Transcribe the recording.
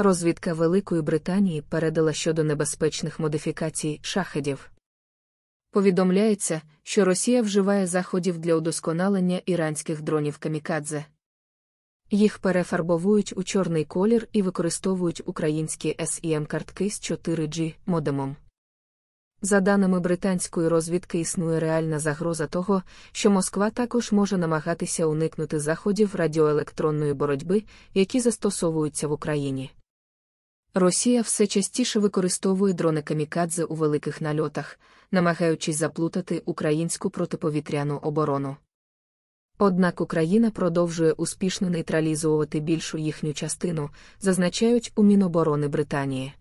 Розвідка Великої Британії передала щодо небезпечних модифікацій шахедів. Повідомляється, що Росія вживає заходів для удосконалення іранських дронів камікадзе. Їх перефарбовують у чорний колір і використовують українські sem ем картки з 4G модемом. За даними британської розвідки, існує реальна загроза того, що Москва також може намагатися уникнути заходів радіоелектронної боротьби, які застосовуються в Україні. Росія все частіше використовує дрони камікадзе у великих нальотах, намагаючись заплутати українську протиповітряну оборону. Однак Україна продовжує успішно нейтралізовувати більшу їхню частину, зазначають у Міноборони Британії.